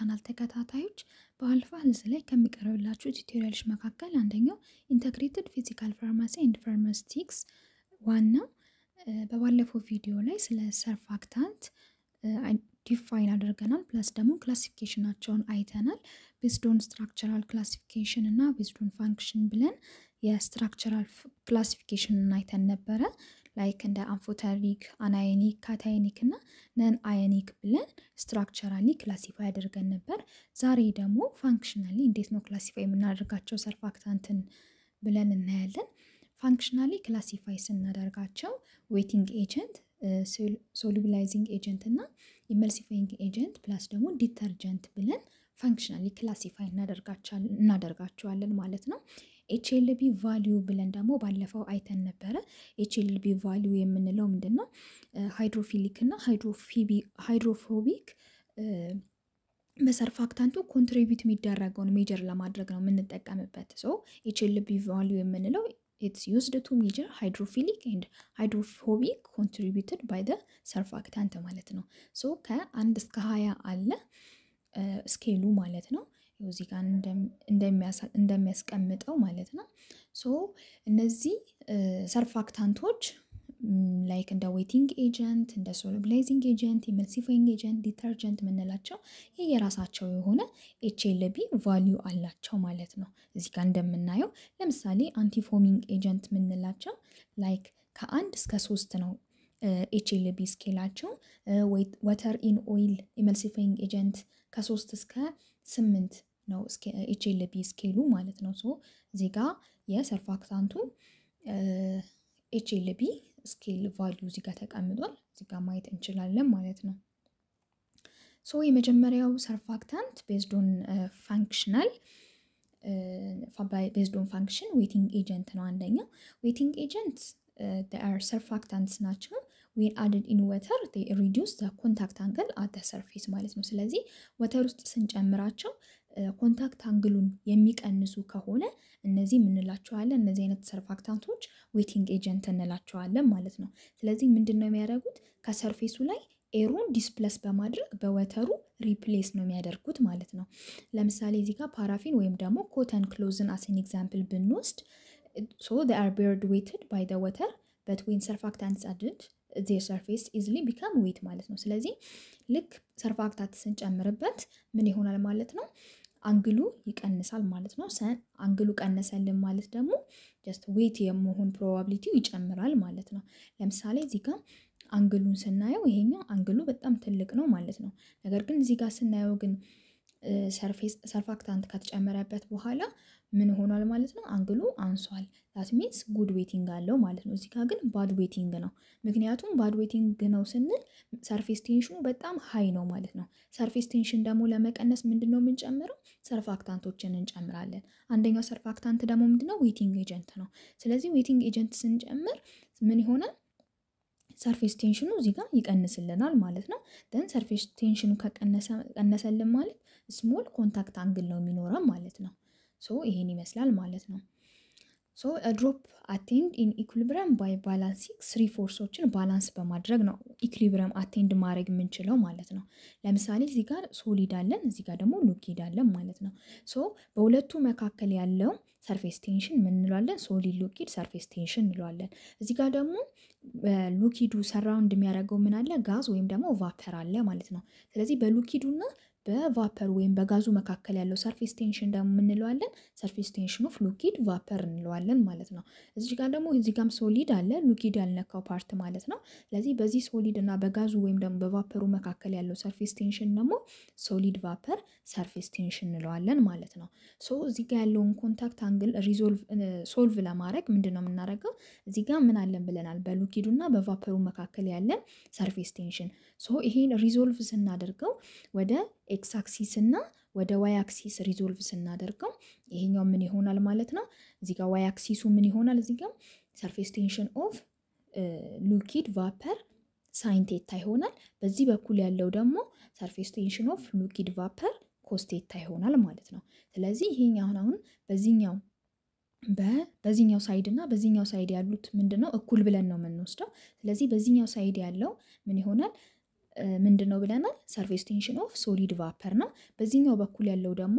ቻናል ተከታታዮች በአልፋ ሄልዝ ላይ ከሚቀርብላችሁ ቱቶሪያሎች መካከል አንደኛው ኢንተግሬትድ ፊዚካል ፋርማሲ ኤንድ ፋርማስቲክስ ዋና በባለፈው ቪዲዮ ላይ ስለ ሰርፋክታንት ዲፋይን አድርገናል። ፕላስ ደግሞ ክላሲፊኬሽናቸውን አይተናል። ቤዝዶን ስትራክቸራል ክላሲፊኬሽን እና ቤዝዶን ፋንክሽን ብለን የስትራክቸራል ክላሲፊኬሽንን አይተን ነበረ። ላይክ እንደ አንፎተሪክ፣ አናየኒክ፣ ካታይኒክ እና ነን አየኒክ ብለን ስትራክቸራሊ ክላሲፋይ አድርገን ነበር። ዛሬ ደግሞ ፋንክሽናሊ እንዴት ነው ክላሲፋይ የምናደርጋቸው ሰርፋክታንትን ብለን እናያለን። ፋንክሽናሊ ክላሲፋይ ስናደርጋቸው ዌቲንግ ኤጀንት፣ ሶሉቢላይዚንግ ኤጀንት እና ኢመልሲፋይንግ ኤጀንት ፕላስ ደግሞ ዲተርጀንት ብለን ፋንክሽናሊ ክላሲፋይ እናደርጋቸዋለን ማለት ነው። ቢ ቫሊዩ ብለን ደግሞ ባለፈው አይተን ነበረ። ቢ ቫሊዩ የምንለው ምንድን ነው? ሃይድሮፊሊክ እና ሃይድሮፎቢክ በሰርፋክታንቱ ኮንትሪቢዩት የሚደረገውን ሜጀር ለማድረግ ነው የምንጠቀምበት። ሰው ቢ ቫሊዩ የምንለው ኢትስ ዩዝድ ቱ ሜጀር ሃይድሮፊሊክ ኤንድ ሃይድሮፎቢክ ኮንትሪቢዩትድ ባይ ደ ሰርፋክታንት ማለት ነው። ሶ ከአንድ እስከ ሀያ አለ ስኬሉ ማለት ነው። እዚህ ጋር እንደሚያስቀምጠው ማለት ነው። ሶ እነዚህ ሰርፋክታንቶች ላይክ እንደ ዌቲንግ ኤጀንት፣ እንደ ሶሎብላይዚንግ ኤጀንት፣ ኢመልሲፋይንግ ኤጀንት፣ ዲተርጀንት የምንላቸው ይህ የራሳቸው የሆነ ኤችኤልቢ ቫሊዩ አላቸው ማለት ነው። እዚህ ጋር እንደምናየው ለምሳሌ አንቲፎሚንግ ኤጀንት የምንላቸው ላይክ ከአንድ እስከ ሶስት ነው ኤችኤልቢ ስኬላቸው። ወተር ኢን ኦይል ኢመልሲፋይንግ ኤጀንት ከሶስት እስከ ስምንት ነው ኤችኤልቢ ስኬሉ ማለት ነው። ሶ እዚህ ጋ የሰርፋክታንቱ ኤችኤልቢ ስኬል ቫሊዩ እዚህ ጋ ተቀምጧል። እዚህ ጋ ማየት እንችላለን ማለት ነው። ሶ የመጀመሪያው ሰርፋክታንት ቤዝዶን ፋንክሽናል ቤዝዶን ፋንክሽን ዌቲንግ ኤጀንት ነው። አንደኛ ዌቲንግ ኤጀንት ር ሰርፋክታንትስ ናቸው። ዌን አድድ ኢን ወተር ሪዲስ ኮንታክት አንግል አት ሰርፌስ ማለት ነው። ስለዚህ ወተር ውስጥ ስንጨምራቸው ኮንታክት አንግሉን የሚቀንሱ ከሆነ እነዚህ ምንላቸዋለን? እነዚህ አይነት ሰርፋክታንቶች ዌቲንግ ኤጀንት እንላቸዋለን ማለት ነው። ስለዚህ ምንድነው የሚያደርጉት ከሰርፌሱ ላይ ኤሩን ዲስፕለስ በማድረግ በወተሩ ሪፕሌስ ነው የሚያደርጉት ማለት ነው። ለምሳሌ እዚህ ጋር ፓራፊን ወይም ደግሞ ኮተን ክሎዝን አስን ኤግዛምፕል ብንወስድ ሶ አር ቤርድ ዌትድ ባይ ደ ወተር በትዊን ዌን ሰርፋክታንትስ ዜር ሰርፌስ ኢዝሊ ቢካም ዌት ማለት ነው። ስለዚህ ልክ ሰርፋክታት ጨምርበት ምን ይሆናል ማለት ነው አንግሉ ይቀንሳል ማለት ነው። ሰን አንግሉ ቀነሰልን ማለት ደግሞ ጀስት ዌት የመሆን ፕሮባቢሊቲው ይጨምራል ማለት ነው። ለምሳሌ እዚህ ጋር አንግሉን ስናየው ይሄኛው አንግሉ በጣም ትልቅ ነው ማለት ነው። ነገር ግን እዚህ ጋር ስናየው ግን ሰርፋክታንት ከተጨመረበት በኋላ ምን ሆኗል ማለት ነው? አንግሉ አንሷል። ዳት ሚንስ ጉድ ዌቲንግ አለው ማለት ነው። እዚጋ ግን ባድ ዌቲንግ ነው። ምክንያቱም ባድ ዌቲንግ ነው ስንል ሰርፌስ ቴንሽኑ በጣም ሀይ ነው ማለት ነው። ሰርፌስ ቴንሽን ደግሞ ለመቀነስ ምንድን ነው የምንጨምረው? ሰርፋክታንቶችን እንጨምራለን። አንደኛው ሰርፋክታንት ደግሞ ምንድነው? ዌቲንግ ኤጀንት ነው። ስለዚህ ዌቲንግ ኤጀንት ስንጨምር ምን ይሆናል? ሰርፌስ ቴንሽኑ እዚህ ጋር ይቀንስልናል ማለት ነው። ደን ሰርፌስ ቴንሽኑ ከቀነሰልን ማለት ስሞል ኮንታክት አንግል ነው የሚኖረን ማለት ነው። ሶ ይሄን ይመስላል ማለት ነው። ሶ ድሮፕ አቴንድ ኢን ኢኩሊብረም ባይ ባላንሲንግ ስሪ ፎርሶችን ባላንስ በማድረግ ነው ኢኩሊብረም አቴንድ ማድረግ የምንችለው ማለት ነው። ለምሳሌ እዚህ ጋር ሶሊድ አለን፣ እዚህ ጋር ደግሞ ሉኪድ አለን ማለት ነው። ሶ በሁለቱ መካከል ያለው ሰርፌስ ቴንሽን ምን እንለዋለን? ሶሊድ ሉኪድ ሰርፌስ ቴንሽን እንለዋለን። እዚህ ጋር ደግሞ ሉኪዱ ሰራውንድ የሚያደርገው ምን አለ? ጋዝ ወይም ደግሞ ቫፐር አለ ማለት ነው። ስለዚህ በሉኪዱና በቫፐር ወይም በጋዙ መካከል ያለው ሰርፌስ ቴንሽን ደግሞ እንለዋለን። ሰርፌስ ቴንሽኑ ፍሉኪድ ቫፐር እንለዋለን ማለት ነው። እዚህ ጋር ደግሞ እዚህ ጋም ሶሊድ አለ ሉኪድ ያልነካው ፓርት ማለት ነው። ስለዚህ በዚህ ሶሊድ እና በጋዙ ወይም ደግሞ በቫፐሩ መካከል ያለው ሰርፌስ ቴንሽን ደግሞ ሶሊድ ቫፐር ሰርፌስ ቴንሽን እንለዋለን ማለት ነው። ሶ እዚህ ጋር ያለውን ኮንታክት አንግል ሶልቭ ለማድረግ ምንድን ነው የምናደርገው? እዚህ ጋር ምን አለን ብለናል? በሉኪዱ እና በቫፐሩ መካከል ያለን ሰርፌስ ቴንሽን ሶ ይሄን ሪዞልቭ ስናደርገው ወደ ኤክስ አክሲስ እና ወደ ዋይ አክሲስ ሪዞልቭ ስናደርገው ይሄኛው ምን ይሆናል ማለት ነው። እዚህ ጋር ዋይ አክሲሱ ምን ይሆናል? እዚህ ጋር ሰርፌስ ቴንሽን ኦፍ ሉኪድ ቫፐር ሳይንቴታ ይሆናል። በዚህ በኩል ያለው ደግሞ ሰርፌስ ቴንሽን ኦፍ ሉኪድ ቫፐር ኮስቴታ ይሆናል ማለት ነው። ስለዚህ ይሄኛው አሁን በዚህኛው በዚህኛው ሳይድ እና በዚህኛው ሳይድ ያሉት ምንድን ነው እኩል ብለን ነው የምንወስደው። ስለዚህ በዚህኛው ሳይድ ያለው ምን ይሆናል ምንድን ነው ብለናል? ሰርፌስ ቴንሽን ኦፍ ሶሊድ ቫፐር ነው። በዚህኛው በኩል ያለው ደግሞ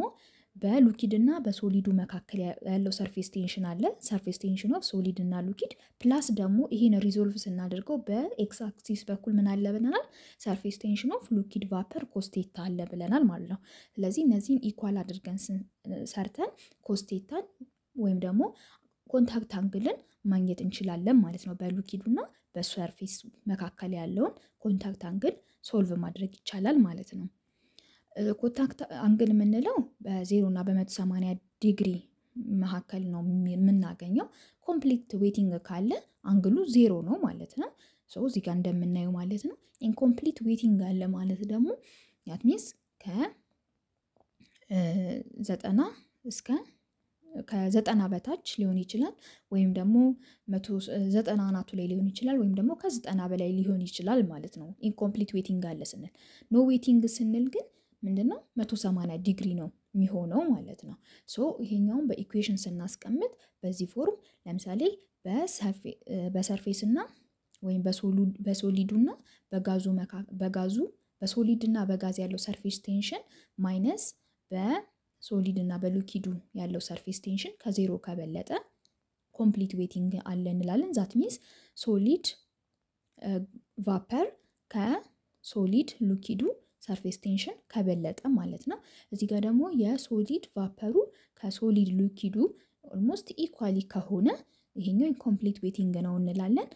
በሉኪድ እና በሶሊዱ መካከል ያለው ሰርፌስ ቴንሽን አለ። ሰርፌስ ቴንሽን ኦፍ ሶሊድ እና ሉኪድ ፕላስ ደግሞ ይሄን ሪዞልቭ ስናደርገው በኤክስ አክሲስ በኩል ምን አለ ብለናል? ሰርፌስ ቴንሽን ኦፍ ሉኪድ ቫፐር ኮስቴታ አለ ብለናል ማለት ነው። ስለዚህ እነዚህን ኢኳል አድርገን ሰርተን ኮስቴታን ወይም ደግሞ ኮንታክት አንግልን ማግኘት እንችላለን ማለት ነው በሉኪዱ እና በሰርፌስ መካከል ያለውን ኮንታክት አንግል ሶልቭ ማድረግ ይቻላል ማለት ነው። ኮንታክት አንግል የምንለው በዜሮ እና በመቶ ሰማንያ ዲግሪ መካከል ነው የምናገኘው። ኮምፕሊት ዌቲንግ ካለ አንግሉ ዜሮ ነው ማለት ነው። ሶ እዚህ ጋር እንደምናየው ማለት ነው። ኢንኮምፕሊት ዌቲንግ አለ ማለት ደግሞ ያትሚንስ ከዘጠና እስከ ከዘጠና በታች ሊሆን ይችላል ወይም ደግሞ መቶ ዘጠና አናቱ ላይ ሊሆን ይችላል ወይም ደግሞ ከዘጠና በላይ ሊሆን ይችላል ማለት ነው። ኢንኮምፕሊት ዌቲንግ አለ ስንል ኖ ዌቲንግ ስንል ግን ምንድነው መቶ ሰማንያ ዲግሪ ነው የሚሆነው ማለት ነው። ሶ ይሄኛውን በኢኩዌሽን ስናስቀምጥ በዚህ ፎርም ለምሳሌ በሰርፌስ እና ወይም በሶሊዱ እና በጋዙ በጋዙ በሶሊድ እና በጋዝ ያለው ሰርፌስ ቴንሽን ማይነስ በ ሶሊድ እና በሉኪዱ ያለው ሰርፌስ ቴንሽን ከዜሮ ከበለጠ ኮምፕሊት ዌቲንግ አለ እንላለን። ዛት ሚንስ ሶሊድ ቫፐር ከሶሊድ ሉኪዱ ሰርፌስ ቴንሽን ከበለጠ ማለት ነው። እዚህ ጋር ደግሞ የሶሊድ ቫፐሩ ከሶሊድ ሉኪዱ ኦልሞስት ኢኳሊ ከሆነ ይሄኛው ኢንኮምፕሊት ዌቲንግ ነው እንላለን።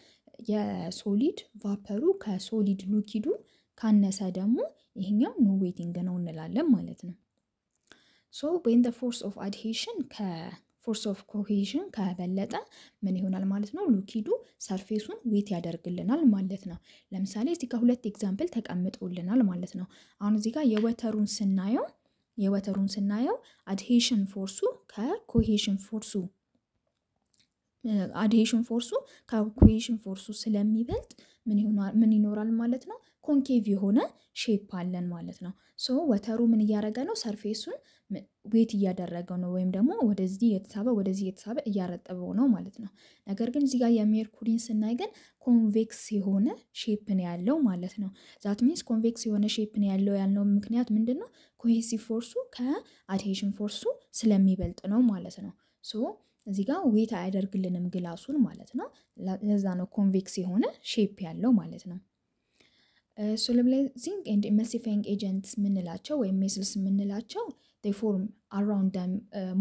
የሶሊድ ቫፐሩ ከሶሊድ ሉኪዱ ካነሰ ደግሞ ይሄኛው ኖ ዌቲንግ ነው እንላለን ማለት ነው። ሶ ወይን ደ ፎርስ ኦፍ አድሄሽን ፎርስ ኦፍ ኮሄዥን ከበለጠ ምን ይሆናል ማለት ነው? ሉኪዱ ሰርፌሱን ዌት ያደርግልናል ማለት ነው። ለምሳሌ እዚህ ጋር ሁለት ኤግዛምፕል ተቀምጦልናል ማለት ነው። አሁን እዚህ ጋር የወተሩን ስናየው የወተሩን ስናየው አድሄሽን ፎርሱ ከኮሄሽን ፎርሱ አድሄሽን ፎርሱ ከኮሄሽን ፎርሱ ስለሚበልጥ ምን ይኖራል ማለት ነው ኮንኬቭ የሆነ ሼፕ አለን ማለት ነው። ሶ ወተሩ ምን እያደረገ ነው ሰርፌሱን ዌት እያደረገው ነው ወይም ደግሞ ወደዚህ የተሳበ ወደዚህ የተሳበ እያረጠበው ነው ማለት ነው። ነገር ግን እዚህ ጋር የሜርኩሪን ስናይ ግን ኮንቬክስ የሆነ ሼፕን ያለው ማለት ነው። ዛት ሚንስ ኮንቬክስ የሆነ ሼፕን ያለው ያልነው ምክንያት ምንድን ነው? ኮሄሲቭ ፎርሱ ከአድሄሽን ፎርሱ ስለሚበልጥ ነው ማለት ነው። ሶ እዚህ ጋር ዌት አያደርግልንም ግላሱን ማለት ነው። ለዛ ነው ኮንቬክስ የሆነ ሼፕ ያለው ማለት ነው። ሶሊምላይዚንግ ኤንድ ኢመልሲፋይንግ ኤጀንትስ የምንላቸው ወይም ሜስልስ የምንላቸው ፎርም አራውንድ ደም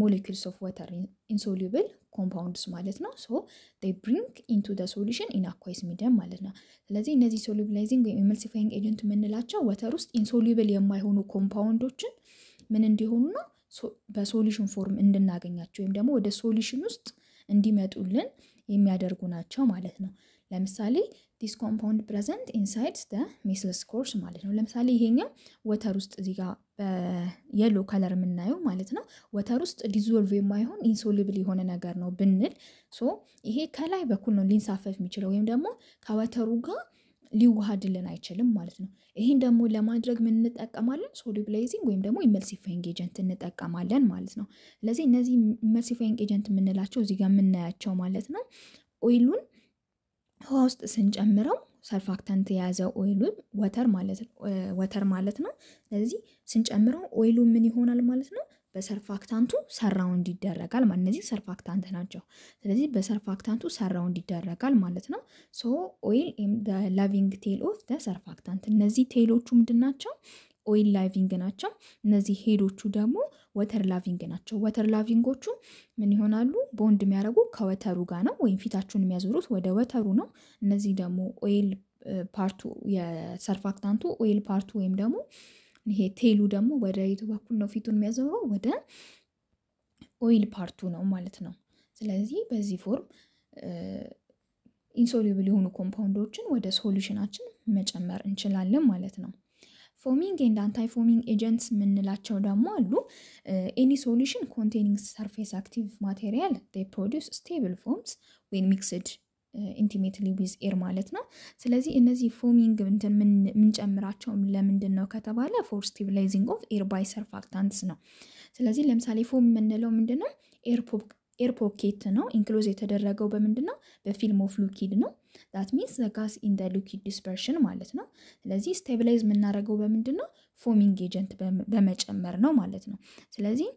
ሞሌኪልስ ኦፍ ወተር ኢንሶሉብል ኮምፓውንድስ ማለት ነው። ሶ ብሪንግ ኢንቱ ደ ሶሉሽን ኢን አኳይስ ሚዲየም ማለት ነው። ስለዚህ እነዚህ ሶሉብላይዚንግ ወይም ኢመልሲፋይንግ ኤጀንት የምንላቸው ወተር ውስጥ ኢንሶሉብል የማይሆኑ ኮምፓውንዶችን ምን እንዲሆኑ ነው በሶሉሽን ፎርም እንድናገኛቸው ወይም ደግሞ ወደ ሶሉሽን ውስጥ እንዲመጡልን የሚያደርጉ ናቸው ማለት ነው። ለምሳሌ ዲስ ኮምፓውንድ ፕሬዘንት ኢንሳይድ ደ ሜስለስ ኮርስ ማለት ነው። ለምሳሌ ይሄኛው ወተር ውስጥ እዚህ ጋር በየሎ ከለር የምናየው ማለት ነው ወተር ውስጥ ዲዞልቭ የማይሆን ኢንሶሉብል የሆነ ነገር ነው ብንል ሶ ይሄ ከላይ በኩል ነው ሊንሳፈፍ የሚችለው ወይም ደግሞ ከወተሩ ጋር ሊዋሃድልን አይችልም ማለት ነው። ይህን ደግሞ ለማድረግ ምን እንጠቀማለን? ሶሉብላይዚንግ ወይም ደግሞ ኢመልሲፋይንግ ኤጀንት እንጠቀማለን ማለት ነው። ስለዚህ እነዚህ ኢመልሲፋይንግ ኤጀንት የምንላቸው እዚህ ጋር የምናያቸው ማለት ነው። ኦይሉን ውሃ ውስጥ ስንጨምረው ሰርፋክታንት የያዘ ኦይሉን ወተር ማለት ነው። ስለዚህ ስንጨምረው ኦይሉ ምን ይሆናል ማለት ነው በሰርፋክታንቱ ሰራውንድ ይደረጋል ማለት እነዚህ ሰርፋክታንት ናቸው። ስለዚህ በሰርፋክታንቱ ሰራውንድ ይደረጋል ማለት ነው። ሶ ኦይል ላቪንግ ቴል ኦፍ ሰርፋክታንት እነዚህ ቴሎቹ ምንድን ናቸው? ኦይል ላቪንግ ናቸው። እነዚህ ሄዶቹ ደግሞ ወተር ላቪንግ ናቸው። ወተር ላቪንጎቹ ምን ይሆናሉ? ቦንድ የሚያደርጉ ከወተሩ ጋር ነው፣ ወይም ፊታችሁን የሚያዞሩት ወደ ወተሩ ነው። እነዚህ ደግሞ ኦይል ፓርቱ የሰርፋክታንቱ ኦይል ፓርቱ ወይም ደግሞ ይሄ ቴሉ ደግሞ ወደ የቱ በኩል ነው ፊቱን የሚያዞረው? ወደ ኦይል ፓርቱ ነው ማለት ነው። ስለዚህ በዚህ ፎርም ኢንሶሉብል የሆኑ ኮምፓውንዶችን ወደ ሶሉሽናችን መጨመር እንችላለን ማለት ነው። ፎሚንግ ኤንድ አንታይ ፎሚንግ ኤጀንትስ የምንላቸው ደግሞ አሉ። ኤኒ ሶሉሽን ኮንቴኒንግ ሰርፌስ አክቲቭ ማቴሪያል ፕሮዲስ ስቴብል ፎርምስ ዌን ሚክስድ ኢንቲሜትሊ ዊዝ ኤር ማለት ነው። ስለዚህ እነዚህ ፎሚንግ እንትን የምንጨምራቸው ለምንድን ነው ከተባለ ፎር ስቲብላይዚንግ ኦፍ ኤር ባይ ሰርፋክታንትስ ነው። ስለዚህ ለምሳሌ ፎም የምንለው ምንድን ነው? ኤር ፖኬት ነው። ኢንክሎዝ የተደረገው በምንድን ነው? በፊልም ኦፍ ሉኪድ ነው። ት ሚንስ ዘጋስ ኢን ሉኪድ ዲስፐርሽን ማለት ነው። ስለዚህ ስቴቢላይዝ የምናደርገው በምንድን ነው? ፎሚንግ ኤጀንት በመጨመር ነው ማለት ነው። ስለዚህ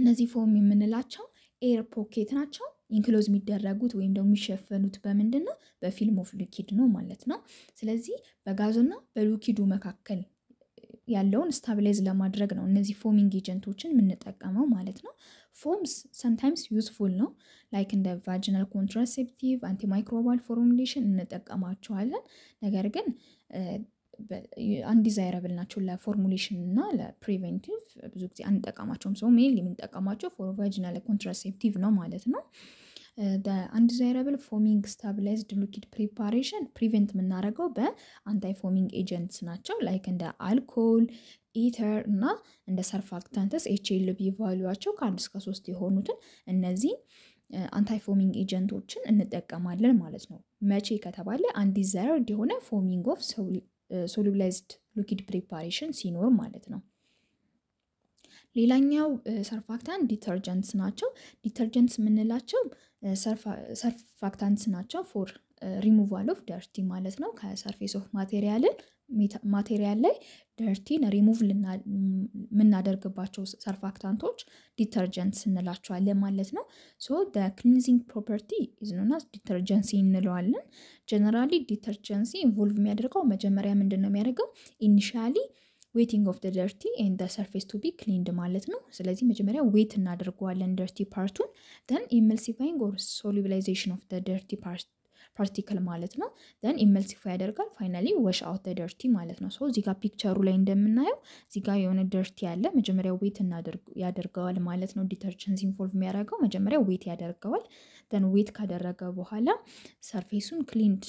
እነዚህ ፎም የምንላቸው ኤር ፖኬት ናቸው። ኢንክሎዝ የሚደረጉት ወይም ደግሞ የሚሸፈኑት በምንድን ነው? በፊልም ኦፍ ሊኪድ ነው ማለት ነው። ስለዚህ በጋዙና በሊኪዱ መካከል ያለውን ስታብላይዝ ለማድረግ ነው እነዚህ ፎሚንግ ኤጀንቶችን የምንጠቀመው ማለት ነው። ፎርምስ ሰምታይምስ ዩዝፉል ነው። ላይክ እንደ ቫጂናል ኮንትራሴፕቲቭ፣ አንቲማይክሮባል ፎርሙሌሽን እንጠቀማቸዋለን። ነገር ግን አንዲዛይረብል ናቸው ለፎርሙሌሽን እና ለፕሪቨንቲቭ ብዙ ጊዜ አንጠቀማቸውም። ሰው ሜል የምንጠቀማቸው ፎር ቫጂናል ኮንትራሴፕቲቭ ነው ማለት ነው። በአንዲዛይረብል ፎሚንግ ስታብላይዝድ ሉኪድ ፕሪፓሬሽን ፕሪቨንት የምናደርገው በአንታይ ፎሚንግ ኤጀንትስ ናቸው ላይክ እንደ አልኮል ኢተር እና እንደ ሰርፋክታንተስ ኤች ኤል ቢ ቫሉዋቸው ከአንድ እስከ ሶስት የሆኑትን እነዚህ አንታይ ፎሚንግ ኤጀንቶችን እንጠቀማለን ማለት ነው። መቼ ከተባለ አንዲዛይርድ የሆነ ፎሚንግ ኦፍ ሶሉብላይዝድ ሉኪድ ፕሪፓሬሽን ሲኖር ማለት ነው። ሌላኛው ሰርፋክታን ዲተርጀንትስ ናቸው። ዲተርጀንትስ የምንላቸው ሰርፋክታንትስ ናቸው ፎር ሪሙቫል ኦፍ ደርቲ ማለት ነው። ከሰርፌስ ኦፍ ማቴሪያልን ማቴሪያል ላይ ደርቲን ሪሙቭ የምናደርግባቸው ሰርፋክታንቶች ዲተርጀንት እንላቸዋለን ማለት ነው። ሶ ክሊንዚንግ ፕሮፐርቲ ዝኑና ዲተርጀንሲ እንለዋለን። ጀነራሊ ዲተርጀንሲ ኢንቮልቭ የሚያደርገው መጀመሪያ ምንድን ነው የሚያደርገው ኢኒሻሊ ዌቲንግ ኦፍ ደርቲ ኤንድ ሰርፌስ ቱ ቢ ክሊንድ ማለት ነው። ስለዚህ መጀመሪያ ዌት እናደርገዋለን ደርቲ ፓርቱን ን ኢመልሲፋይንግ ኦር ሶሉብላይዜሽን ኦፍ ደርቲ ፓርቲክል ማለት ነው። ን ኢመልሲፋ ያደርጋል ፋይናሊ ወሽ አውት ደርቲ ማለት ነው። ሰው እዚጋ ፒክቸሩ ላይ እንደምናየው እዚጋ የሆነ ደርቲ ያለ መጀመሪያ ዌት ያደርገዋል ማለት ነው። ዲተርጀንስ ኢንቮልቭ የሚያደርገው መጀመሪያ ዌት ያደርገዋል ን ዌት ካደረገ በኋላ ሰርፌሱን ክሊንድ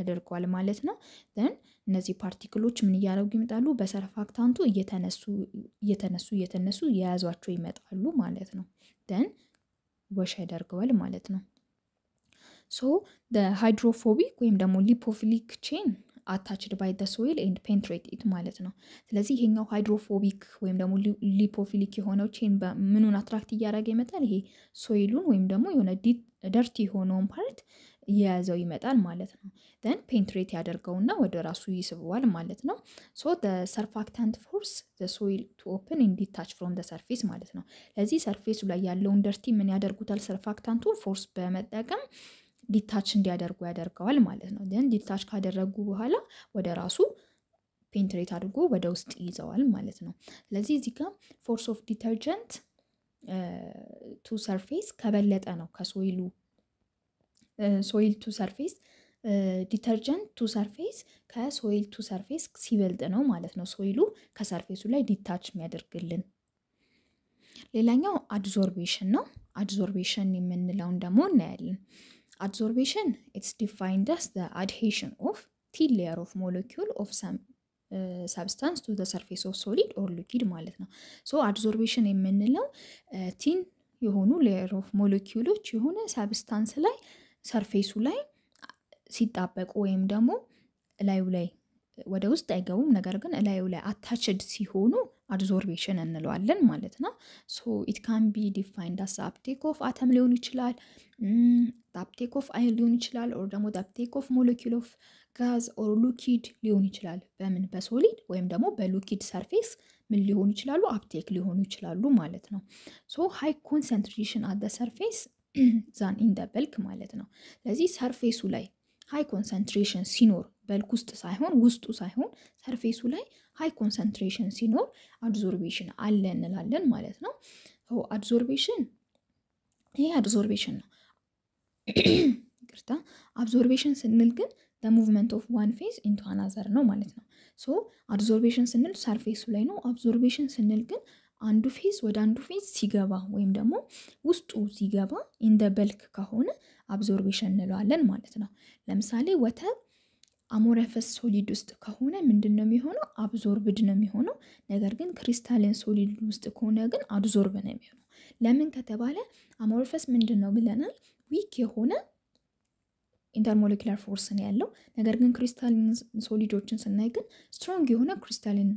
ያደርገዋል ማለት ነው። ዘን እነዚህ ፓርቲክሎች ምን እያደረጉ ይመጣሉ? በሰርፋክታንቱ እየተነሱ እየተነሱ እየተነሱ የያዟቸው ይመጣሉ ማለት ነው። ዘን ወሽ ያደርገዋል ማለት ነው። ሶ ሃይድሮፎቢክ ወይም ደግሞ ሊፖፊሊክ ቼን አታችድ ባይ ደ ሶይል ኤንድ ፔንትሬት ኢት ማለት ነው። ስለዚህ ይሄኛው ሃይድሮፎቢክ ወይም ደግሞ ሊፖፊሊክ የሆነው ቼን ምኑን አትራክት እያደረገ ይመጣል? ይሄ ሶይሉን ወይም ደግሞ የሆነ ደርቲ የሆነውን ፓርት እየያዘው ይመጣል ማለት ነው። ን ፔንትሬት ያደርገውና ወደ ራሱ ይስበዋል ማለት ነው። ሶ ሰርፋክታንት ፎርስ ሶይል ቱ ኦፕን እንዲታች ፍሮም ሰርፌስ ማለት ነው። ለዚህ ሰርፌሱ ላይ ያለውን ደርቲ ምን ያደርጉታል? ሰርፋክታንቱ ፎርስ በመጠቀም ዲታች እንዲያደርጉ ያደርገዋል ማለት ነው። ን ዲታች ካደረጉ በኋላ ወደ ራሱ ፔንትሬት አድርጎ ወደ ውስጥ ይዘዋል ማለት ነው። ስለዚህ እዚህ ጋር ፎርስ ኦፍ ዲተርጀንት ቱ ሰርፌስ ከበለጠ ነው ከሶይሉ ሶይል ቱ ሰርፌስ ዲተርጀንት ቱ ሰርፌስ ከሶይል ቱ ሰርፌስ ሲበልጥ ነው ማለት ነው። ሶይሉ ከሰርፌሱ ላይ ዲታች የሚያደርግልን። ሌላኛው አድዞርቤሽን ነው። አድዞርቤሽን የምንለውን ደግሞ እናያለን። አድዞርቤሽን ኢትስ ዲፋይንድ አስ አድሄሽን ኦፍ ቲ ሌየር ኦፍ ሞለኪውል ኦፍ ሰም ሰብስታንስ ቱ ሰርፌስ ኦፍ ሶሊድ ኦር ሊኩድ ማለት ነው። ሶ አድዞርቤሽን የምንለው ቲን የሆኑ ሌየር ኦፍ ሞለኪውሎች የሆነ ሰብስታንስ ላይ ሰርፌሱ ላይ ሲጣበቁ ወይም ደግሞ እላዩ ላይ ወደ ውስጥ አይገቡም። ነገር ግን እላዩ ላይ አታችድ ሲሆኑ አድዞርቤሽን እንለዋለን ማለት ነው። ሶ ኢት ካን ቢ ዲፋይንድ አስ አፕቴክ ኦፍ አተም ሊሆን ይችላል፣ አፕቴክ ኦፍ አይን ሊሆን ይችላል፣ ኦር ደግሞ አፕቴክ ኦፍ ሞለኪል ኦፍ ጋዝ ኦር ሉኪድ ሊሆን ይችላል። በምን በሶሊድ ወይም ደግሞ በሉኪድ ሰርፌስ ምን ሊሆኑ ይችላሉ? አፕቴክ ሊሆኑ ይችላሉ ማለት ነው። ሶ ሃይ ኮንሰንትሬሽን አት ሰርፌስ ዛን ኢን በልክ ማለት ነው። ስለዚህ ሰርፌሱ ላይ ሃይ ኮንሰንትሬሽን ሲኖር በልክ ውስጥ ሳይሆን ውስጡ ሳይሆን ሰርፌሱ ላይ ሃይ ኮንሰንትሬሽን ሲኖር አድዞርቤሽን አለ እንላለን ማለት ነው። አድዞርቤሽን ይሄ አድዞርቤሽን ነው። ይቅርታ አብዞርቤሽን ስንል ግን ሙቭመንት ኦፍ ዋን ፌዝ ኢንቱ አናዘር ነው ማለት ነው። ሶ ስንል ሰርፌሱ ላይ ነው። አብዞርቤሽን ስንል ግን አንዱ ፌዝ ወደ አንዱ ፌዝ ሲገባ ወይም ደግሞ ውስጡ ሲገባ ኢንደ በልክ ከሆነ አብዞርቤሽን እንለዋለን ማለት ነው። ለምሳሌ ወተት አሞረፈስ ሶሊድ ውስጥ ከሆነ ምንድን ነው የሚሆነው? አብዞርብድ ነው የሚሆነው። ነገር ግን ክሪስታሊን ሶሊድ ውስጥ ከሆነ ግን አብዞርብ ነው የሚሆነው። ለምን ከተባለ አሞረፈስ ምንድን ነው ብለናል? ዊክ የሆነ ኢንተርሞሌኩላር ፎርስ ነው ያለው። ነገር ግን ክሪስታሊን ሶሊዶችን ስናይ ግን ስትሮንግ የሆነ ክሪስታሊን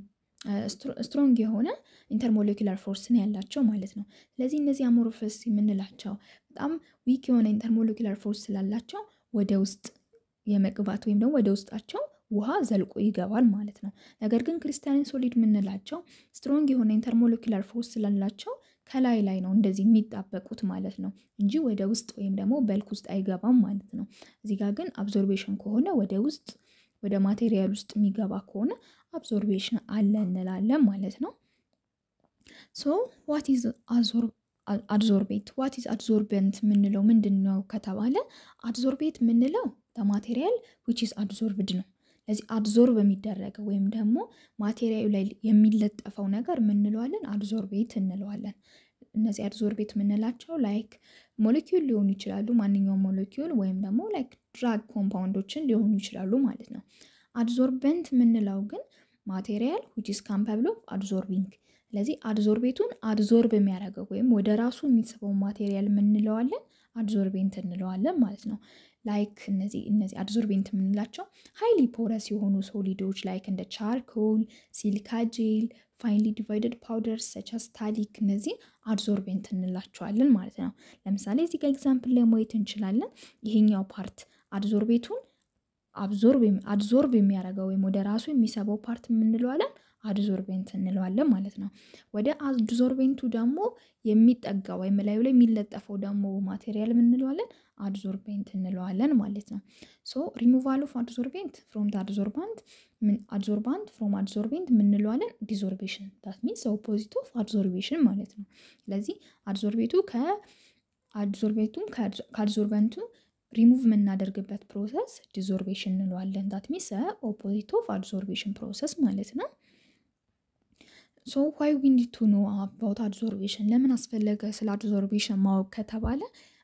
ስትሮንግ የሆነ ኢንተርሞሌኪላር ፎርስ ነው ያላቸው ማለት ነው። ስለዚህ እነዚህ አሞሮፈስ የምንላቸው በጣም ዊክ የሆነ ኢንተርሞሌኪላር ፎርስ ስላላቸው ወደ ውስጥ የመግባት ወይም ደግሞ ወደ ውስጣቸው ውሃ ዘልቆ ይገባል ማለት ነው። ነገር ግን ክሪስታሊን ሶሊድ የምንላቸው ስትሮንግ የሆነ ኢንተርሞሌኪላር ፎርስ ስላላቸው ከላይ ላይ ነው እንደዚህ የሚጣበቁት ማለት ነው እንጂ ወደ ውስጥ ወይም ደግሞ በልክ ውስጥ አይገባም ማለት ነው። እዚህ ጋር ግን አብዞርቤሽን ከሆነ ወደ ውስጥ ወደ ማቴሪያል ውስጥ የሚገባ ከሆነ አብዞርቤሽን አለ እንላለን ማለት ነው። ሶ ዋት ኢዝ አድዞርቤት ዋት ኢዝ አድዞርቤንት የምንለው ምንድን ነው ከተባለ አድዞርቤት የምንለው ማቴሪያል ዊች ኢዝ አድዞርብድ ነው። ለዚህ አድዞርብ የሚደረገው ወይም ደግሞ ማቴሪያሉ ላይ የሚለጠፈው ነገር ምን እንለዋለን? አድዞርቤት እንለዋለን። እነዚህ ቤት የምንላቸው ላይክ ሞለኪውል ሊሆኑ ይችላሉ። ማንኛውም ሞለኪውል ወይም ደግሞ ላይክ ድራግ ኮምፓውንዶችን ሊሆኑ ይችላሉ ማለት ነው። አድዞርበንት የምንለው ግን ማቴሪያል ዊች ኢዝ ካምፓብል ኦፍ አድዞርቢንግ። ስለዚህ አድዞርቤቱን አድዞርብ የሚያደርገው ወይም ወደ ራሱ የሚስበው ማቴሪያል የምንለዋለን አድዞርቤንት እንለዋለን ማለት ነው። ላይክ እነዚህ እነዚህ አድዞርቤንት የምንላቸው ሀይሊ ፖረስ የሆኑ ሶሊዶች ላይክ እንደ ቻርኮል፣ ሲሊካ ጄል ፋይንሊ ዲቫይደድ ፓውደርስ ሰቻስ ታሊክ እነዚህን አድዞርቤንት እንላቸዋለን ማለት ነው። ለምሳሌ እዚህ ጋር ኤግዛምፕል ላይ ማየት እንችላለን። ይሄኛው ፓርት አድዞርቤቱን አብዞርብ አድዞርብ የሚያደርገው ወይም ወደ ራሱ የሚሰበው ፓርት የምንለዋለን አድዞርቤንት እንለዋለን ማለት ነው። ወደ አድዞርቤንቱ ደግሞ የሚጠጋ ወይም ላዩ ላይ የሚለጠፈው ደግሞ ማቴሪያል እንለዋለን አድዞርቤንት እንለዋለን ማለት ነው። ሶ ሪሙቫል ኦፍ አድዞርቤንት ፍሮም አድዞርባንት አድዞርባንት ፍሮም አድዞርቤንት ምንለዋለን ዲዞርቤሽን ዳት ሚንስ ኦፖዚት ኦፍ አድዞርቤሽን ማለት ነው። ስለዚህ አድዞርቤቱ ከአድዞርቤቱም አድዞርቤቱም ሪሙቭ የምናደርግበት ፕሮሰስ ዲዞርቤሽን እንለዋለን። ዳት ሚንስ ኦፖዚት ኦፍ አድዞርቤሽን ፕሮሰስ ማለት ነው። ሶ ዋይ ዊ ኒድ ቱ ኖ አባውት አብዞርቤሽን ለምን አስፈለገ ስለ አድዞርቬሽን ማወቅ ከተባለ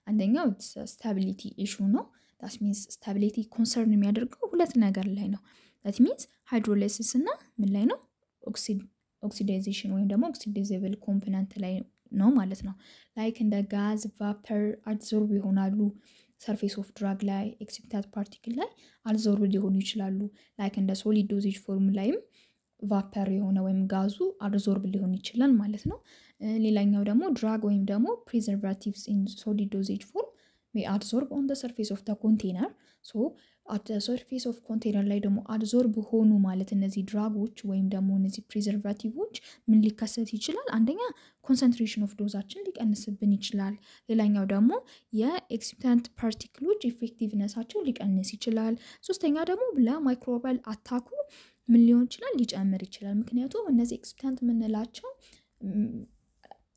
አንደኛው ስታቢሊቲ ኢሹ ነው። ዳት ሚንስ ስታቢሊቲ ኮንሰርን የሚያደርገው ሁለት ነገር ላይ ነው። ዳት ሚንስ ሃይድሮላይሲስ እና ምን ላይ ነው ኦክሲዳይዜሽን ወይም ደግሞ ኦክሲዳይዘብል ኮምፖነንት ላይ ነው ማለት ነው። ላይክ እንደ ጋዝ ቫፐር አድዞርብ ይሆናሉ። ሰርፌስ ኦፍ ድራግ ላይ ኤክሲፕታት ፓርቲክል ላይ አልዞርብ ሊሆኑ ይችላሉ። ላይክ እንደ ሶሊድ ዶዜጅ ፎርም ላይም ቫፐር የሆነ ወይም ጋዙ አብዞርብ ሊሆን ይችላል ማለት ነው። ሌላኛው ደግሞ ድራግ ወይም ደግሞ ፕሪዘርቫቲቭስ ኢን ሶሊድ ዶዜጅ ፎርም ሜይ ኦን ሰርፌስ ኦፍ ዘ ኮንቴነር ሶ ሰርፌስ ኦፍ ኮንቴነር ላይ ደግሞ አድዞርብ ሆኑ ማለት እነዚህ ድራጎች ወይም ደግሞ እነዚህ ፕሪዘርቫቲቮች ምን ሊከሰት ይችላል? አንደኛ ኮንሰንትሬሽን ኦፍ ዶዛችን ሊቀንስብን ይችላል። ሌላኛው ደግሞ የኤክሲፒታንት ፓርቲክሎች ኢፌክቲቭነሳቸው ሊቀንስ ይችላል። ሶስተኛ ደግሞ ለማይክሮባል አታኩ ምን ሊሆን ይችላል? ሊጨምር ይችላል። ምክንያቱም እነዚህ ኤክስፕታንት የምንላቸው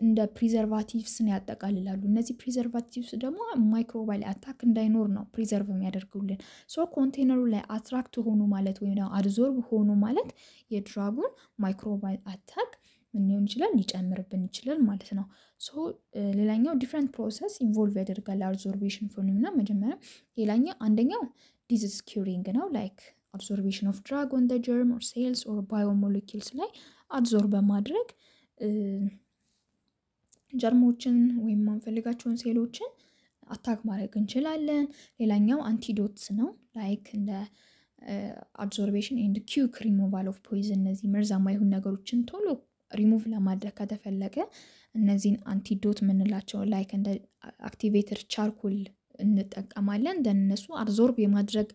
እንደ ፕሪዘርቫቲቭስን ያጠቃልላሉ። እነዚህ ፕሪዘርቫቲቭስ ደግሞ ማይክሮባል አታክ እንዳይኖር ነው ፕሪዘርቭ የሚያደርጉልን። ሶ ኮንቴነሩ ላይ አትራክት ሆኑ ማለት ወይም አድዞርብ ሆኑ ማለት የድራጉን ማይክሮባይል አታክ ምን ሊሆን ይችላል? ሊጨምርብን ይችላል ማለት ነው። ሶ ሌላኛው ዲፍረንት ፕሮሰስ ኢንቮልቭ ያደርጋል አብዞርቤሽን ፎርምና መጀመሪያ ሌላኛው አንደኛው ዲዚዝ ኪሪንግ ነው ላይክ አድዞርቬሽን ኦፍ ድራግ ኦን ደ ጀርም ኦር ሴልስ ኦር ባዮሞለኪልስ ላይ አብዞር በማድረግ ጀርሞችን ወይም ማንፈልጋቸውን ሴሎችን አታክ ማድረግ እንችላለን። ሌላኛው አንቲዶትስ ነው። ላይክ እንደ አብዞርቤሽን ኤንድ ኪዩክ ሪሙቫል ኦፍ ፖይዝን እነዚህ መርዛማ የሆኑ ነገሮችን ቶሎ ሪሙቭ ለማድረግ ከተፈለገ እነዚህን አንቲዶት የምንላቸው ላይክ እንደ አክቲቬተር ቻርኮል እንጠቀማለን። ደን እነሱ አብዞርብ የማድረግ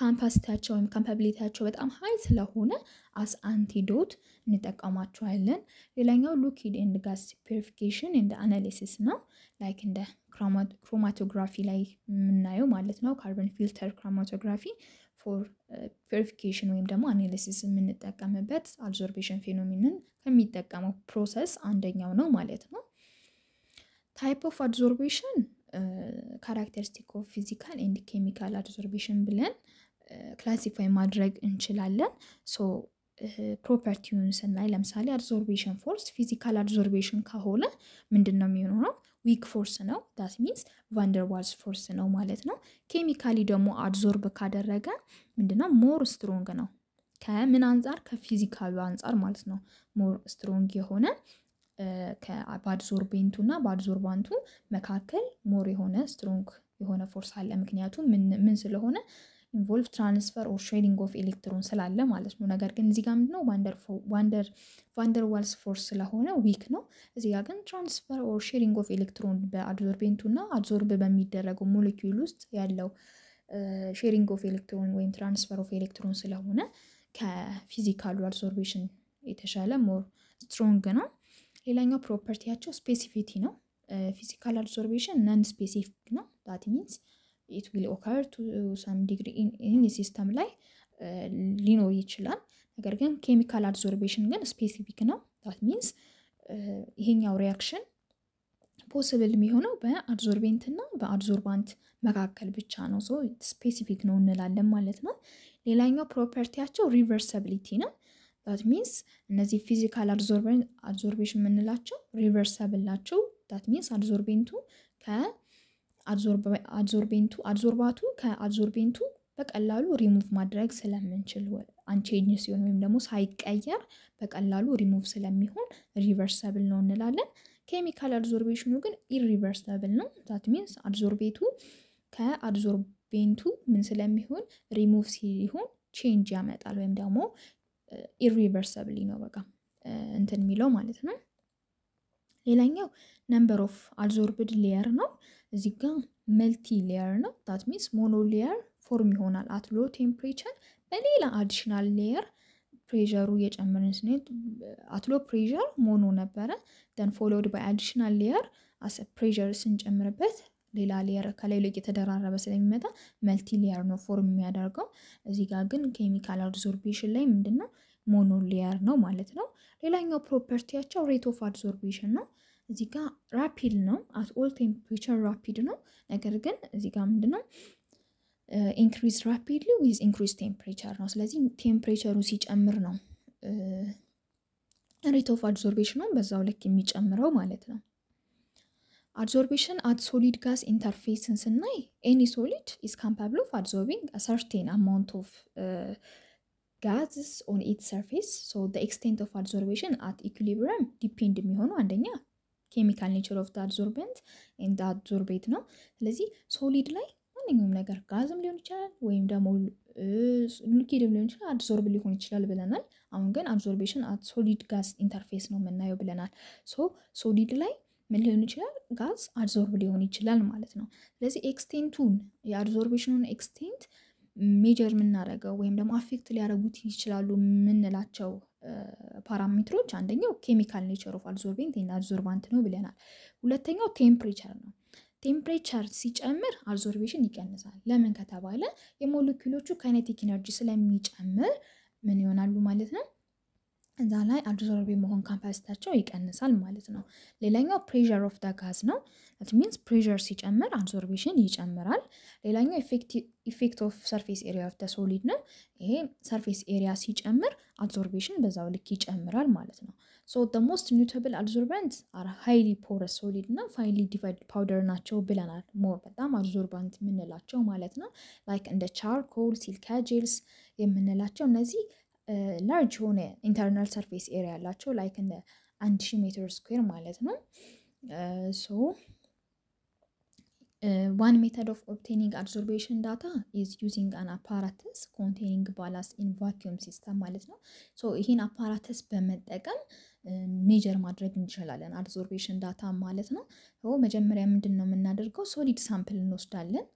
ካምፓሲቲያቸው ወይም ካምፓቢሊቲያቸው በጣም ሀይ ስለሆነ አስ አንቲዶት እንጠቀማቸዋለን። ሌላኛው ሉኪድ ኤንድ ጋስ ፒሪፊኬሽን ኤንድ አናሊሲስ ነው። ላይክ እንደ ክሮማቶግራፊ ላይ የምናየው ማለት ነው። ካርበን ፊልተር ክሮማቶግራፊ ፎር ፒሪፊኬሽን ወይም ደግሞ አናሊሲስ የምንጠቀምበት አብዞርቤሽን ፌኖሚንን ከሚጠቀመው ፕሮሰስ አንደኛው ነው ማለት ነው። ታይፕ ኦፍ አብዞርቤሽን ካራክተሪስቲክ ኦፍ ፊዚካል ኤንድ ኬሚካል አድዞርቬሽን ብለን ክላሲፋይ ማድረግ እንችላለን። ሶ ፕሮፐርቲውን ስናይ ለምሳሌ አድዞርቤሽን ፎርስ ፊዚካል አድዞርቤሽን ከሆነ ምንድን ነው የሚሆነው? ዊክ ፎርስ ነው። ዳት ሚንስ ቫንደርዋልስ ፎርስ ነው ማለት ነው። ኬሚካሊ ደግሞ አድዞርብ ካደረገ ምንድነው? ሞር ስትሮንግ ነው። ከምን አንጻር? ከፊዚካሉ አንጻር ማለት ነው። ሞር ስትሮንግ የሆነ በአድዞርቤንቱ እና በአድዞርባንቱ መካከል ሞር የሆነ ስትሮንግ የሆነ ፎርስ አለ። ምክንያቱም ምን ስለሆነ ኢንቮልቭ ትራንስፈር ኦር ሼሪንግ ኦፍ ኤሌክትሮን ስላለ ማለት ነው። ነገር ግን እዚጋ ምንድነው ቫንደር ዋልስ ፎርስ ስለሆነ ዊክ ነው። እዚጋ ግን ትራንስፈር ኦር ሼሪንግ ኦፍ ኤሌክትሮን በአድዞርቤንቱ እና አድዞርብ በሚደረገው ሞለኪውል ውስጥ ያለው ሼሪንግ ኦፍ ኤሌክትሮን ወይም ትራንስፈር ኦፍ ኤሌክትሮን ስለሆነ ከፊዚካሉ አብዞርቤሽን የተሻለ ሞር ስትሮንግ ነው። ሌላኛው ፕሮፐርቲያቸው ስፔሲፊቲ ነው። ፊዚካል አድዞርቤሽን ነን ስፔሲፊክ ነው። ዳት ሚንስ ኢት ዊል ኦከር ቱ ሳም ዲግሪ ኢን ሲስተም ላይ ሊኖር ይችላል። ነገር ግን ኬሚካል አድዞርቤሽን ግን ስፔሲፊክ ነው። ታት ሚንስ ይሄኛው ሪያክሽን ፖስብል የሚሆነው በአድዞርቤንት እና በአድዞርባንት መካከል ብቻ ነው። ሶ ስፔሲፊክ ነው እንላለን ማለት ነው። ሌላኛው ፕሮፐርቲያቸው ሪቨርሰብሊቲ ነው። ዳት ሚንስ እነዚህ ፊዚካል አድዞርቤሽን የምንላቸው ሪቨርሳብል ናቸው። ዳት ሚንስ አድዞርቤንቱ ከ አድዞርቤንቱ አድዞርባቱ ከአድዞርቤንቱ በቀላሉ ሪሙቭ ማድረግ ስለምንችል አንቼንጅ ሲሆን ወይም ደግሞ ሳይቀየር በቀላሉ ሪሙቭ ስለሚሆን ሪቨርሰብል ነው እንላለን። ኬሚካል አድዞርቤሽኑ ግን ኢሪቨርሰብል ነው። ዛት ሚንስ አድዞርቤቱ ከአድዞርቤንቱ ምን ስለሚሆን ሪሙቭ ሲሆን ቼንጅ ያመጣል ወይም ደግሞ ኢሪቨርሰብሊ ነው በቃ እንትን የሚለው ማለት ነው። ሌላኛው ነምበር ኦፍ አድዞርብድ ሌየር ነው። እዚህ ጋ መልቲ ሌየር ነው። ዳት ሚንስ ሞኖ ሌየር ፎርም ይሆናል አት ሎ ቴምፕሬቸር። በሌላ አዲሽናል ሌየር ፕሬሩ የጨመርን ስንሄድ አት ሎ ፕሬር ሞኖ ነበረ። ደን ፎሎድ ባይ አዲሽናል ሌየር ፕሬር ስንጨምርበት ሌላ ሌየር ከላይ ላይ እየተደራረበ ስለሚመጣ መልቲ ሌየር ነው ፎርም የሚያደርገው። እዚጋ ጋር ግን ኬሚካል አብዞርቤሽን ላይ ምንድን ነው ሞኖ ሌየር ነው ማለት ነው። ሌላኛው ፕሮፐርቲያቸው ሬት ኦፍ አብዞርቤሽን ነው። እዚህ ራፒድ ነው፣ አት ኦል ቴምፕሬቸር ራፒድ ነው። ነገር ግን እዚህ ጋር ነው ኢንክሪዝ ራፒድሊ ዊዝ ኢንክሪዝ ቴምፕሬቸር ነው። ስለዚህ ቴምፕሬቸሩ ሲጨምር ነው ሬት ኦፍ አብዞርቤሽኑን በዛው ልክ የሚጨምረው ማለት ነው። አብዞርቤሽን አት ሶሊድ ጋስ ኢንተርፌስን ስናይ ኤኒ ሶሊድ ኢስ ካምፓብል ኦፍ አብዞርቢንግ ሰርቴን አማውንት ኦፍ ጋዝስ ኦን ኢት ሰርፌስ ሶ ኤክስቴንት ኦፍ አብዞርቤሽን አት ኢኩሊብሪየም ዲፔንድ የሚሆኑ አንደኛ ኬሚካል ኔቸር ኦፍ አድዞርበንት ኤንድ አድዞርቤት ነው። ስለዚህ ሶሊድ ላይ ማንኛውም ነገር ጋዝም ሊሆን ይችላል ወይም ደግሞ ሊኪድም ሊሆን ይችላል አድዞርብ ሊሆን ይችላል ብለናል። አሁን ግን አብዞርቤሽን ሶሊድ ጋዝ ኢንተርፌስ ነው የምናየው ብለናል። ሶ ሶሊድ ላይ ምን ሊሆን ይችላል? ጋዝ አድዞርብ ሊሆን ይችላል ማለት ነው። ስለዚህ ኤክስቴንቱን የአድዞርቤሽኑን ኤክስቴንት ሜጀር የምናደርገው ወይም ደግሞ አፌክት ሊያደርጉት ይችላሉ የምንላቸው ፓራሜትሮች አንደኛው ኬሚካል ኔቸር ኦፍ አልዞርቤንት እና አልዞርባንት ነው ብለናል። ሁለተኛው ቴምፕሬቸር ነው። ቴምፕሬቸር ሲጨምር አድዞርቬሽን ይቀንሳል። ለምን ከተባለ የሞለኪሎቹ ካይኔቲክ ኢነርጂ ስለሚጨምር ምን ይሆናሉ ማለት ነው እዛ ላይ አድዞርቢ መሆን ካፓሲታቸው ይቀንሳል ማለት ነው። ሌላኛው ፕሬር ኦፍ ደ ጋዝ ነው። ት ሚንስ ፕሬር ሲጨምር አብዞርቤሽን ይጨምራል። ሌላኛው ኢፌክት ኦፍ ሰርፌስ ኤሪያ ኦፍ ደ ሶሊድ ነው። ይሄ ሰርፌስ ኤሪያ ሲጨምር አብዞርቤሽን በዛው ልክ ይጨምራል ማለት ነው። ሶ ደ ሞስት ኒውተብል አድዞርበንት አር ሃይሊ ፖረስ ሶሊድ እና ፋይንሊ ዲቫይድ ፓውደር ናቸው ብለናል። ሞር በጣም አድዞርበንት የምንላቸው ማለት ነው። ላይክ እንደ ቻርኮል፣ ሲልካ ጄልስ የምንላቸው እነዚህ ላርጅ የሆነ ኢንተርናል ሰርፌስ ኤሪያ ያላቸው ላይክ እንደ አንድ ሺህ ሜትር ስኩዌር ማለት ነው። ሶ ዋን ሜተድ ኦፍ ኦብቴኒንግ አብዞርቤሽን ዳታ ኢዝ ዩዚንግ አን አፓራተስ ኮንቴኒንግ ባላስ ኢን ቫኪዩም ሲስተም ማለት ነው። ሶ ይህን አፓራተስ በመጠቀም ሜጀር ማድረግ እንችላለን አብዞርቤሽን ዳታ ማለት ነው። መጀመሪያ ምንድን ነው የምናደርገው? ሶሊድ ሳምፕል እንወስዳለን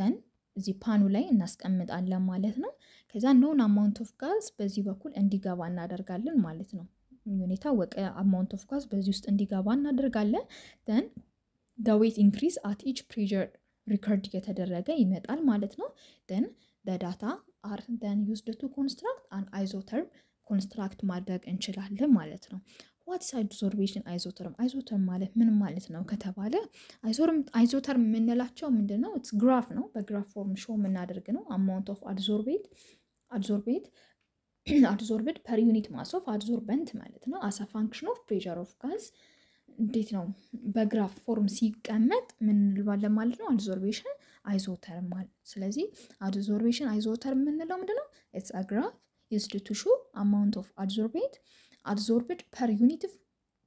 ደን እዚህ ፓኑ ላይ እናስቀምጣለን ማለት ነው። ከዛ ኖን አማውንት ኦፍ ጋዝ በዚህ በኩል እንዲገባ እናደርጋለን ማለት ነው። የታወቀ አማውንት ኦፍ ጋዝ በዚህ ውስጥ እንዲገባ እናደርጋለን። ደን ዌት ኢንክሪዝ አት ኢች ፕሬር ሪከርድ እየተደረገ ይመጣል ማለት ነው። ደን በዳታ አር ደን ዩዝድ ቱ ኮንስትራክት አን አይዞተርም ኮንስትራክት ማድረግ እንችላለን ማለት ነው። ዋት ዋትስ አይዞርቤሽን አይዞተርም? አይዞተርም ማለት ምን ማለት ነው ከተባለ አይዞተርም የምንላቸው ምንድን ነው? ግራፍ ነው። በግራፍ ፎርም ሾ የምናደርግ ነው። አማውንት ኦፍ አድዞርቤት አድዞርቤት አድዞርብድ ፐር ዩኒት ማስ ኦፍ አድዞርበንት ማለት ነው። አሳ ፋንክሽን ኦፍ ፕሬር ኦፍ ጋዝ እንዴት ነው በግራፍ ፎርም ሲቀመጥ ምን እንልባለን ማለት ነው? አድዞርቤሽን አይዞተርም ማለት ስለዚህ አድዞርቤሽን አይዞተርም የምንለው ምንድነው? ኢትስ አ ግራፍ ዩዝድ ቱ ሾ አማውንት ኦፍ አድዞርቤት አድዞርብድ ፐር ዩኒት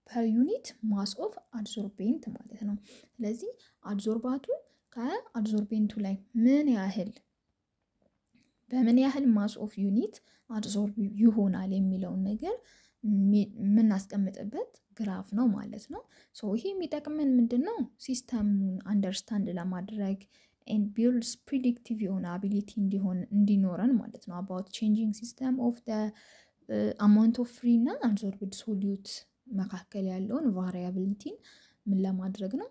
ፐር ዩኒት ማስ ኦፍ አድዞርቤንት ማለት ነው። ስለዚህ አድዞርባቱ ከአድዞርቤንቱ ላይ ምን ያህል በምን ያህል ማስ ኦፍ ዩኒት አድዞርብ ይሆናል የሚለውን ነገር የምናስቀምጥበት ግራፍ ነው ማለት ነው። ሶ ይሄ የሚጠቅመን ምንድን ነው? ሲስተሙን አንደርስታንድ ለማድረግ ኤንድ ቢልድስ ፕሪዲክቲቭ የሆነ አቢሊቲ እንዲሆን እንዲኖረን ማለት ነው። አባውት ቼንጂንግ ሲስተም ኦፍ አማንቶ ፍሪ እና አንሶልቭድ ሶሊዩት መካከል ያለውን ቫሪያብሊቲን ምን ለማድረግ ነው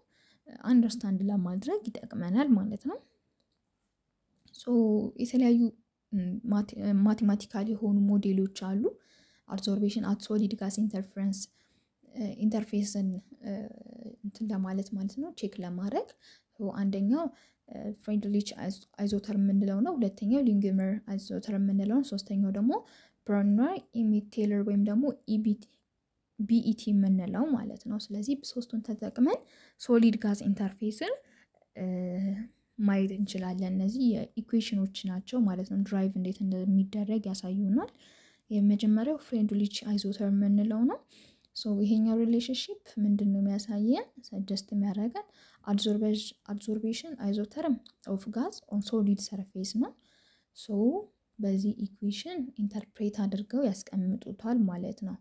አንደርስታንድ ለማድረግ ይጠቅመናል ማለት ነው። የተለያዩ ማቴማቲካል የሆኑ ሞዴሎች አሉ። አብዞርቤሽን አት ሶሊድ ጋዝ ኢንተርፈረንስ ኢንተርፌስን እንትን ለማለት ማለት ነው ቼክ ለማድረግ አንደኛው ፍሬንድሊች አይዞተር የምንለው ነው። ሁለተኛው ሊንግመር አይዞተር የምንለውን፣ ሶስተኛው ደግሞ ብራውን እና ቴለር ወይም ደግሞ ቢኢቲ የምንለው ማለት ነው። ስለዚህ ሶስቱን ተጠቅመን ሶሊድ ጋዝ ኢንተርፌስን ማየት እንችላለን። እነዚህ የኢኩዌሽኖች ናቸው ማለት ነው። ድራይቭ እንዴት እንደሚደረግ ያሳዩናል። የመጀመሪያው ፍሬንድ አይዞተር የምንለው ነው። ይሄኛው ሪሌሽንሽፕ ምንድን ነው የሚያሳየን? ሰጀስት የሚያደርገን አድዞርቤሽን አይዞተርም ኦፍ ጋዝ ኦን ሶሊድ ሰርፌስ ነው። በዚህ ኢኩዌሽን ኢንተርፕሬት አድርገው ያስቀምጡታል ማለት ነው።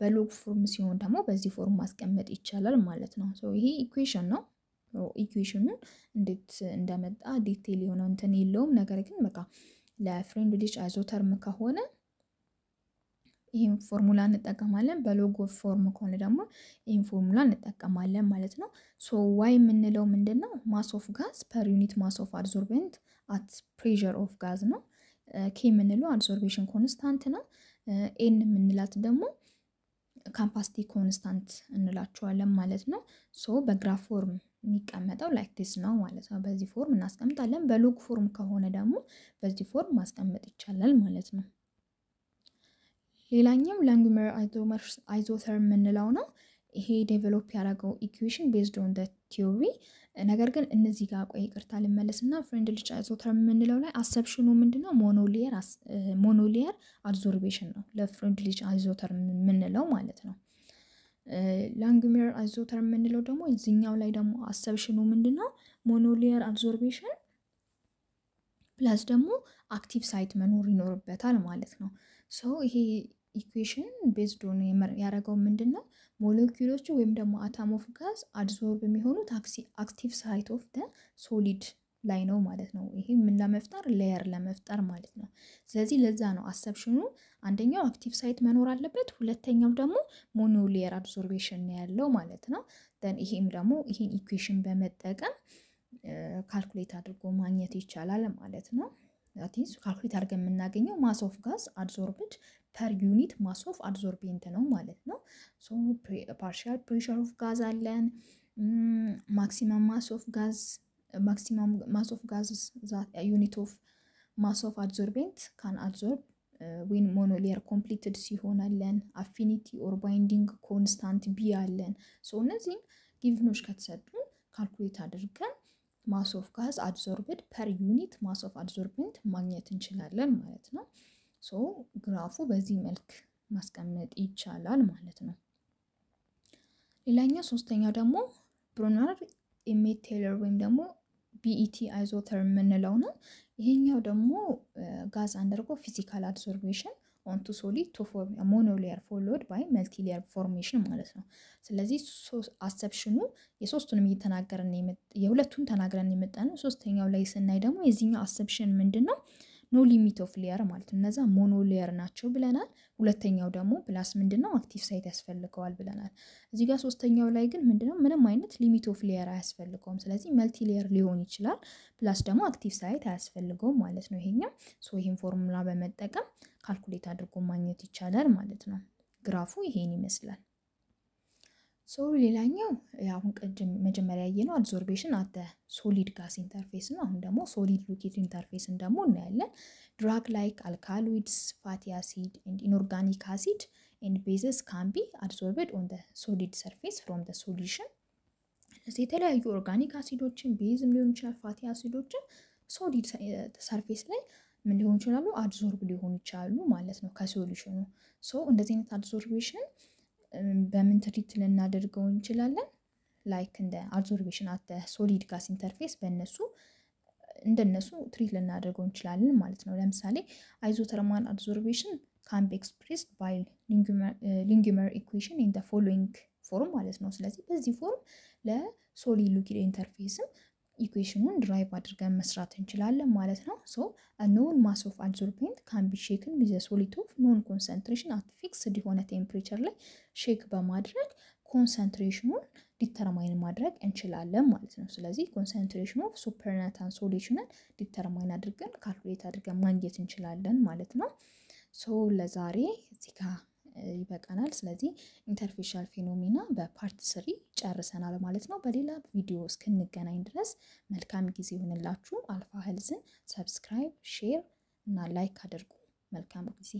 በሎግ ፎርም ሲሆን ደግሞ በዚህ ፎርም ማስቀመጥ ይቻላል ማለት ነው። ይሄ ኢኩዌሽን ነው። ኢኩዌሽኑ እንዴት እንደመጣ ዲቴል የሆነው እንትን የለውም። ነገር ግን በቃ ለፍሬንድ ልጅ አይዞተርም ከሆነ ይህን ፎርሙላ እንጠቀማለን በሎጎ ፎርም ከሆነ ደግሞ ይህን ፎርሙላ እንጠቀማለን ማለት ነው። ሶ ዋይ የምንለው ምንድነው? ማስ ኦፍ ጋዝ ፐር ዩኒት ማስ ኦፍ አድዞርቤንት አት ፕሬዠር ኦፍ ጋዝ ነው። ኬ የምንለው አድዞርቤሽን ኮንስታንት ነው። ኤን የምንላት ደግሞ ካፓሲቲ ኮንስታንት እንላቸዋለን ማለት ነው። ሶ በግራፍ ፎርም የሚቀመጠው ላይክ ዲስ ነው ማለት ነው። በዚህ ፎርም እናስቀምጣለን። በሎግ ፎርም ከሆነ ደግሞ በዚህ ፎርም ማስቀመጥ ይቻላል ማለት ነው። ሌላኛው ላንግመር አይዞተር የምንለው ነው። ይሄ ዴቨሎፕ ያደረገው ኢኩዌሽን ቤዝድ ኦን ደ ቲዮሪ ነገር ግን እነዚህ ጋር ቆይ ይቅርታ ልመለስና ፍሬንድ ልጅ አይዞተር የምንለው ላይ አሰብሽኑ ምንድነው? ሞኖሊየር አብዞርቤሽን ነው ለፍሬንድ ልጅ አይዞተር የምንለው ማለት ነው። ላንግሜር አይዞተር የምንለው ደግሞ እዚኛው ላይ ደግሞ አሰብሽኑ ምንድነው? ሞኖሊየር አብዞርቤሽን ፕላስ ደግሞ አክቲቭ ሳይት መኖር ይኖርበታል ማለት ነው። ሶ ይሄ ኢኩዌሽን ቤዝድ ኦን ያደረገው ምንድን ነው? ሞለኪሎቹ ወይም ደግሞ አታም ኦፍ ጋዝ አድዞርብ የሚሆኑት አክቲቭ ሳይት ኦፍ ደ ሶሊድ ላይ ነው ማለት ነው። ይሄ ምን ለመፍጠር ሌየር ለመፍጠር ማለት ነው። ስለዚህ ለዛ ነው አሰብሽኑ አንደኛው አክቲቭ ሳይት መኖር አለበት፣ ሁለተኛው ደግሞ ሞኖሌየር አብዞርቤሽን ነው ያለው ማለት ነው። ደን ይሄም ደግሞ ይሄን ኢኩዌሽን በመጠቀም ካልኩሌት አድርጎ ማግኘት ይቻላል ማለት ነው። ካልኩሌት አድርገን የምናገኘው ማስ ኦፍ ጋዝ አድዞርብድ ፐር ዩኒት ማስ ኦፍ አድዞርቤንት ነው ማለት ነው። ሶ ፓርሻል ፕሬሸር ኦፍ ጋዝ አለን። ማክሲመም ማስ ኦፍ ጋዝ ማክሲመም ማስ ኦፍ ጋዝ ዩኒት ኦፍ ማስ ኦፍ አድዞርቤንት ካን አድዞርብ ዌን ሞኖሌየር ኮምፕሊትድ ሲሆናለን አፊኒቲ ኦር ባይንዲንግ ኮንስታንት ቢ አለን። ሶ እነዚህም ጊቭኖች ከተሰጡ ካልኩሌት አድርገን ማስ ኦፍ ጋዝ አድዞርብድ ፐር ዩኒት ማስ ኦፍ አድዞርቤንት ማግኘት እንችላለን ማለት ነው። ሶ ግራፉ በዚህ መልክ ማስቀመጥ ይቻላል ማለት ነው። ሌላኛው ሶስተኛው ደግሞ ብሩነር ኢሜት ቴይለር ወይም ደግሞ ቢኢቲ አይዞተር የምንለው ነው። ይሄኛው ደግሞ ጋዝ አንደርጎ ፊዚካል አብዞርቬሽን ኦንቱ ሶሊድ ቱ ሞኖሌየር ፎሎድ ባይ መልቲሌየር ፎርሜሽን ማለት ነው። ስለዚህ አሰብሽኑ የሶስቱንም እየተናገረን የሁለቱን ተናግረን የመጣ ነው። ሶስተኛው ላይ ስናይ ደግሞ የዚህኛው አሰብሽን ምንድን ነው? ኖ ሊሚት ኦፍ ሌየር ማለት ነው። እነዛ ሞኖ ሌየር ናቸው ብለናል። ሁለተኛው ደግሞ ፕላስ ምንድነው አክቲቭ ሳይት ያስፈልገዋል ብለናል። እዚህ ጋር ሶስተኛው ላይ ግን ምንድነው ምንም አይነት ሊሚት ኦፍ ሌየር አያስፈልገውም። ስለዚህ መልቲ ሌየር ሊሆን ይችላል። ፕላስ ደግሞ አክቲቭ ሳይት አያስፈልገውም ማለት ነው። ይሄኛው ሶ ይህን ፎርሙላ በመጠቀም ካልኩሌት አድርጎ ማግኘት ይቻላል ማለት ነው። ግራፉ ይሄን ይመስላል። ሶ ሌላኛው አሁን ቅድም መጀመሪያ ያየነው አብዞርቤሽን አተ ሶሊድ ጋስ ኢንተርፌስ ነው። አሁን ደግሞ ሶሊድ ሊኩዊድ ኢንተርፌስን ደግሞ እናያለን። ድራግ ላይክ አልካሎይድስ ፋቲ አሲድ ኤንድ ኢንኦርጋኒክ አሲድ ኤንድ ቤዝስ ካን ቢ ኦን ሶሊድ ሰርፌስ ፍሮም ሶሉሽን ስለዚህ የተለያዩ ኦርጋኒክ አሲዶችን ቤዝም ሊሆን ይችላል ፋቲ አሲዶችን ሶሊድ ሰርፌስ ላይ ምን ሊሆን ይችላሉ አብዞርብ ሊሆኑ ይችላሉ ማለት ነው ከሶሉሽኑ። ሶ እንደዚህ አይነት አብዞርቤሽን በምን ትሪት ልናደርገው እንችላለን? ላይክ እንደ አብዞርቤሽን አተ ሶሊድ ጋስ ኢንተርፌስ በእነሱ እንደነሱ ትሪት ልናደርገው እንችላለን ማለት ነው። ለምሳሌ አይዞተርማል አብዞርቤሽን ካን ቢ ኤክስፕሬስድ ባይ ሊንጉመር ኢኩዌሽን ኢን ዘ ፎሎዊንግ ፎርም ማለት ነው። ስለዚህ በዚህ ፎርም ለሶሊድ ሉኪድ ኢንተርፌስም ኢኩዌሽኑን ድራይቭ አድርገን መስራት እንችላለን ማለት ነው። ሶ ኖን ማስ ኦፍ አድዞርቤንት ካን ቢ ሼክን ዊዝ ሶሊድ ኦፍ ኖን ኮንሰንትሬሽን አት ፊክስድ የሆነ ቴምፕሬቸር ላይ ሼክ በማድረግ ኮንሰንትሬሽኑን ዲተርማይን ማድረግ እንችላለን ማለት ነው። ስለዚህ ኮንሰንትሬሽን ኦፍ ሱፐርናታን ሶሉሽንን ዲተርማይን አድርገን ካልኩሌት አድርገን ማግኘት እንችላለን ማለት ነው። ሶ ለዛሬ እዚህ ጋር ይበቃናል። ስለዚህ ኢንተርፌሻል ፌኖሚና በፓርት ስሪ ጨርሰናል ማለት ነው። በሌላ ቪዲዮ እስክንገናኝ ድረስ መልካም ጊዜ ይሁንላችሁ። አልፋ ህልዝን ሰብስክራይብ፣ ሼር እና ላይክ አድርጉ። መልካም ጊዜ